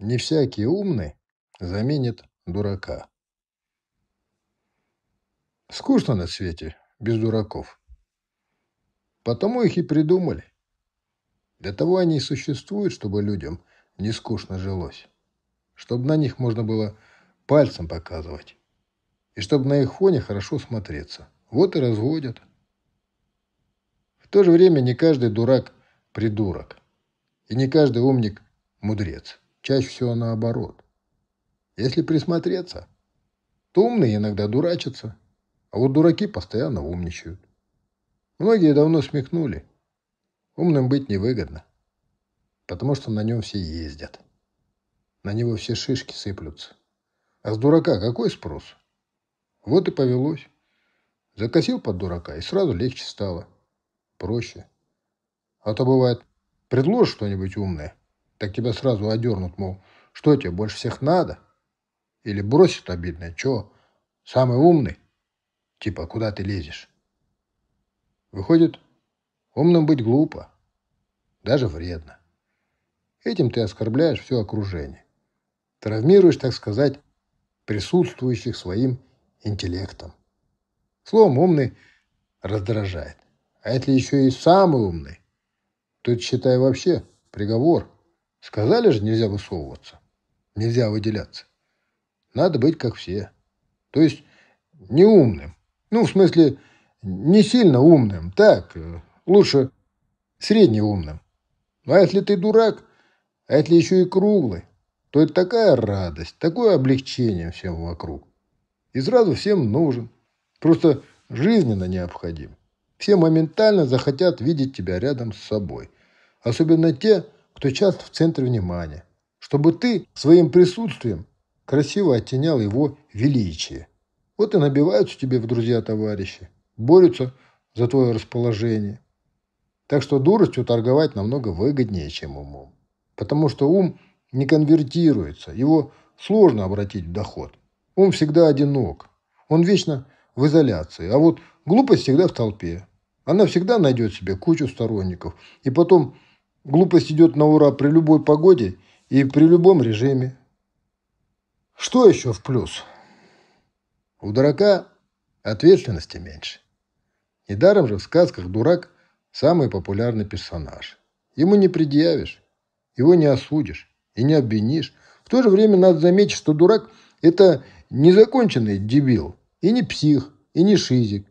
Не всякий умный заменит дурака. Скучно на свете без дураков. Потому их и придумали. Для того они и существуют, чтобы людям не скучно жилось. Чтобы на них можно было пальцем показывать. И чтобы на их фоне хорошо смотреться. Вот и разводят. В то же время не каждый дурак – придурок. И не каждый умник – мудрец. Чаще всего наоборот. Если присмотреться, то умные иногда дурачатся, а вот дураки постоянно умничают. Многие давно смекнули. Умным быть невыгодно, потому что на нем все ездят. На него все шишки сыплются. А с дурака какой спрос? Вот и повелось. Закосил под дурака, и сразу легче стало. Проще. А то бывает, предложишь что-нибудь умное, так тебя сразу одернут, мол, что тебе больше всех надо? Или бросит обидное, чё, самый умный? Типа, куда ты лезешь? Выходит, умным быть глупо, даже вредно. Этим ты оскорбляешь все окружение. Травмируешь, так сказать, присутствующих своим интеллектом. Словом, умный раздражает. А если еще и самый умный, то это, считай, вообще приговор – Сказали же, нельзя высовываться, нельзя выделяться. Надо быть как все. То есть не умным. Ну, в смысле, не сильно умным. Так, лучше среднеумным. А если ты дурак, а если еще и круглый, то это такая радость, такое облегчение всем вокруг. И сразу всем нужен. Просто жизненно необходим. Все моментально захотят видеть тебя рядом с собой. Особенно те, кто часто в центре внимания, чтобы ты своим присутствием красиво оттенял его величие. Вот и набиваются тебе в друзья товарищи, борются за твое расположение. Так что дуростью торговать намного выгоднее, чем умом. Потому что ум не конвертируется, его сложно обратить в доход. Ум всегда одинок, он вечно в изоляции, а вот глупость всегда в толпе. Она всегда найдет себе кучу сторонников, и потом – Глупость идет на ура при любой погоде и при любом режиме. Что еще в плюс? У дурака ответственности меньше. Недаром же в сказках дурак – самый популярный персонаж. Ему не предъявишь, его не осудишь и не обвинишь. В то же время надо заметить, что дурак – это незаконченный дебил, и не псих, и не шизик.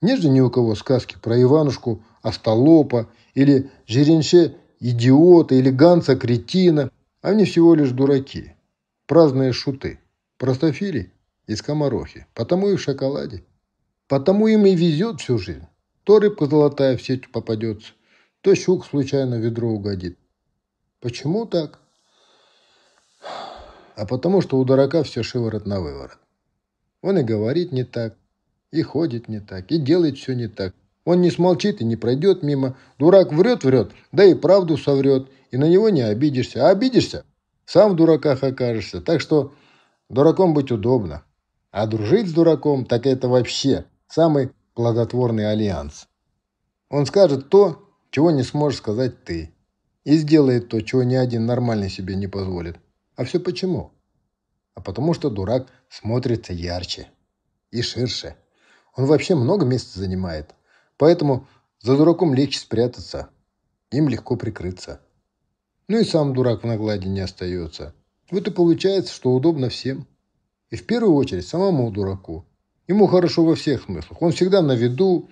Нет же ни у кого сказки про Иванушку, Остолопа или Жеренше Идиоты, или ганца-кретина. Они всего лишь дураки, праздные шуты, простофили и скоморохи, потому и в шоколаде. Потому им и везет всю жизнь. То рыбка золотая в сеть попадется, то щук случайно в ведро угодит. Почему так? А потому что у дурака все шиворот на выворот. Он и говорит не так, и ходит не так, и делает все не так. Он не смолчит и не пройдет мимо. Дурак врет-врет, да и правду соврет. И на него не обидишься. А обидишься, сам в дураках окажешься. Так что дураком быть удобно. А дружить с дураком, так это вообще самый плодотворный альянс. Он скажет то, чего не сможешь сказать ты. И сделает то, чего ни один нормальный себе не позволит. А все почему? А потому что дурак смотрится ярче и ширше. Он вообще много места занимает. Поэтому за дураком легче спрятаться. Им легко прикрыться. Ну и сам дурак в нагладе не остается. Вот и получается, что удобно всем. И в первую очередь самому дураку. Ему хорошо во всех смыслах. Он всегда на виду,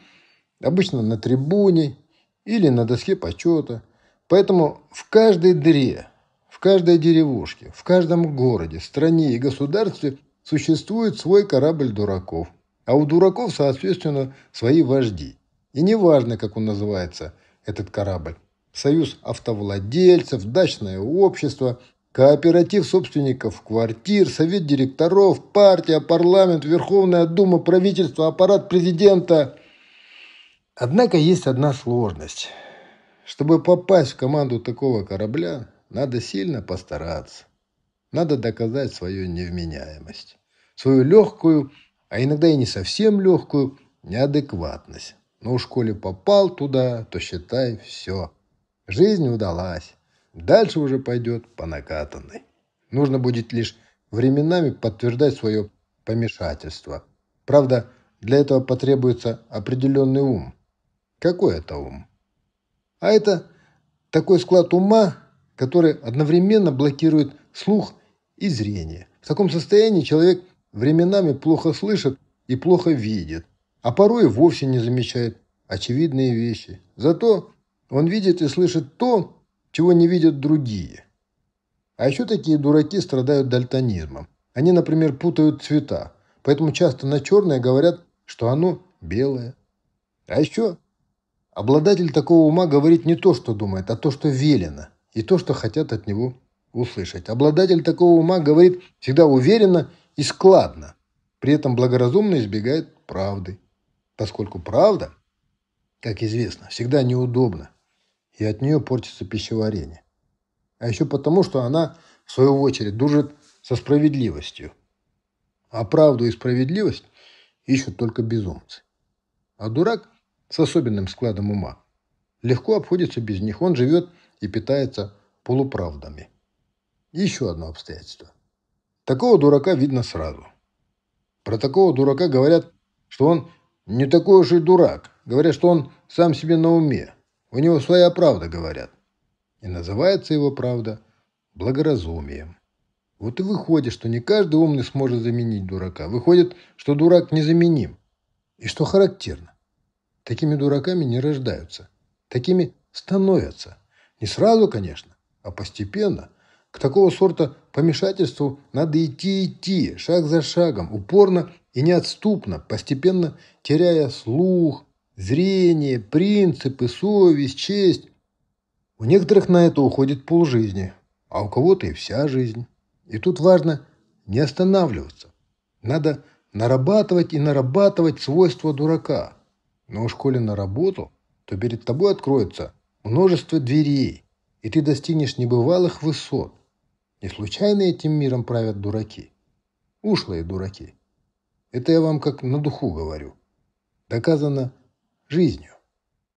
обычно на трибуне или на доске почета. Поэтому в каждой дыре, в каждой деревушке, в каждом городе, стране и государстве существует свой корабль дураков. А у дураков, соответственно, свои вожди – и не важно, как он называется, этот корабль. Союз автовладельцев, дачное общество, кооператив собственников квартир, совет директоров, партия, парламент, Верховная Дума, правительство, аппарат президента. Однако есть одна сложность. Чтобы попасть в команду такого корабля, надо сильно постараться. Надо доказать свою невменяемость, свою легкую, а иногда и не совсем легкую, неадекватность. Но уж коли попал туда, то считай все. Жизнь удалась. Дальше уже пойдет по накатанной. Нужно будет лишь временами подтверждать свое помешательство. Правда, для этого потребуется определенный ум. Какой это ум? А это такой склад ума, который одновременно блокирует слух и зрение. В таком состоянии человек временами плохо слышит и плохо видит – а порой и вовсе не замечает очевидные вещи. Зато он видит и слышит то, чего не видят другие. А еще такие дураки страдают дальтонизмом. Они, например, путают цвета, поэтому часто на черное говорят, что оно белое. А еще обладатель такого ума говорит не то, что думает, а то, что велено, и то, что хотят от него услышать. Обладатель такого ума говорит всегда уверенно и складно, при этом благоразумно избегает правды поскольку правда, как известно, всегда неудобна, и от нее портится пищеварение. А еще потому, что она, в свою очередь, дружит со справедливостью. А правду и справедливость ищут только безумцы. А дурак с особенным складом ума легко обходится без них. Он живет и питается полуправдами. Еще одно обстоятельство. Такого дурака видно сразу. Про такого дурака говорят, что он не такой уж и дурак. Говорят, что он сам себе на уме. У него своя правда, говорят. И называется его правда благоразумием. Вот и выходит, что не каждый умный сможет заменить дурака. Выходит, что дурак незаменим. И что характерно, такими дураками не рождаются. Такими становятся. Не сразу, конечно, а постепенно – к такого сорта помешательству надо идти идти, шаг за шагом, упорно и неотступно, постепенно теряя слух, зрение, принципы, совесть, честь. У некоторых на это уходит полжизни, а у кого-то и вся жизнь. И тут важно не останавливаться. Надо нарабатывать и нарабатывать свойства дурака. Но уж коли наработал, то перед тобой откроется множество дверей, и ты достигнешь небывалых высот – не случайно этим миром правят дураки. Ушлые дураки. Это я вам как на духу говорю. Доказано жизнью.